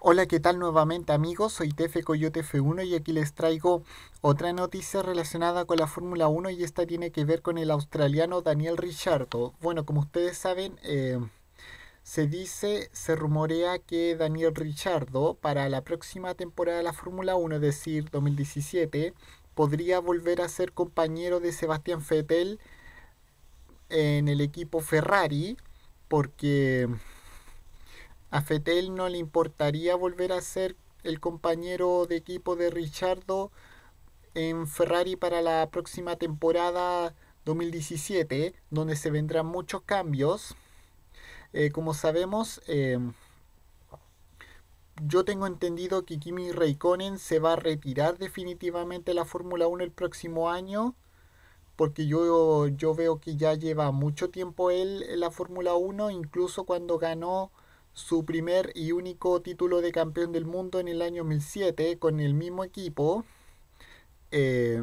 Hola, ¿qué tal nuevamente amigos? Soy TF Coyote F1 y aquí les traigo otra noticia relacionada con la Fórmula 1 y esta tiene que ver con el australiano Daniel Ricciardo. Bueno, como ustedes saben, eh, se dice, se rumorea que Daniel Ricciardo, para la próxima temporada de la Fórmula 1, es decir, 2017, podría volver a ser compañero de Sebastián Vettel en el equipo Ferrari porque a Fetel no le importaría volver a ser el compañero de equipo de Richardo en Ferrari para la próxima temporada 2017, ¿eh? donde se vendrán muchos cambios. Eh, como sabemos, em, yo tengo entendido que Kimi Raikkonen se va a retirar definitivamente de la Fórmula 1 el próximo año, porque yo, yo veo que ya lleva mucho tiempo él en la Fórmula 1, incluso cuando ganó su primer y único título de campeón del mundo en el año 2007 con el mismo equipo. Eh,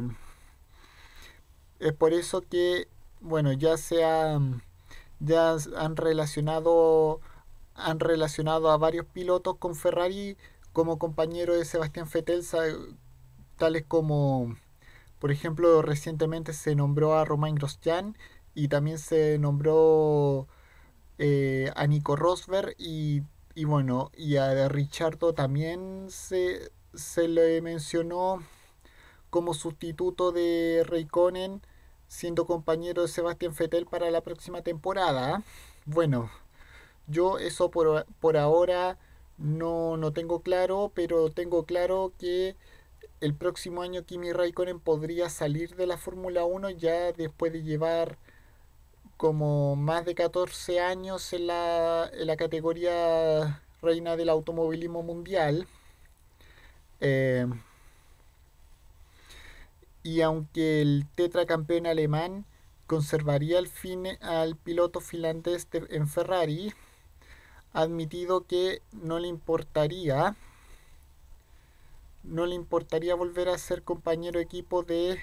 es por eso que, bueno, ya se ya han relacionado, han relacionado a varios pilotos con Ferrari como compañero de Sebastián Vettel, tales como, por ejemplo, recientemente se nombró a Romain Grosjean y también se nombró eh, a Nico Rosberg y, bueno, y a Richardo también se, se le mencionó como sustituto de Raikkonen, siendo compañero de Sebastián Fettel para la próxima temporada. Bueno, yo eso por, ahora no, no tengo claro, pero tengo claro que el próximo año Kimi Raikkonen podría salir de la Fórmula 1 ya después de llevar como más de 14 años en la, en la categoría reina del automovilismo mundial. Eh, y aunque el tetracampeón alemán conservaría el fin, al piloto finlandés en Ferrari, ha admitido que no le importaría no le importaría volver a ser compañero equipo de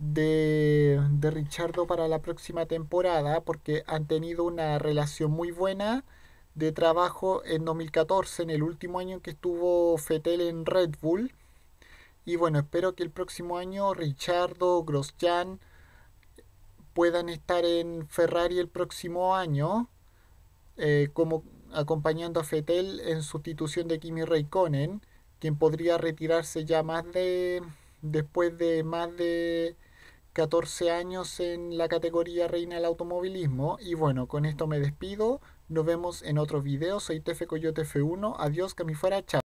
de de Richardo para la próxima temporada porque han tenido una relación muy buena de trabajo en 2014, en el último año que estuvo Fetel en Red Bull. Y bueno, espero que el próximo año Richardo, Grosjean puedan estar en Ferrari el próximo año, eh, como acompañando a Fetel en sustitución de Kimi Raikkonen, quien podría retirarse ya más de después de más de 14 años en la categoría Reina del Automovilismo. Y bueno, con esto me despido. Nos vemos en otro video. Soy Tefe Coyote F1. Adiós, que mi fuera. Chao.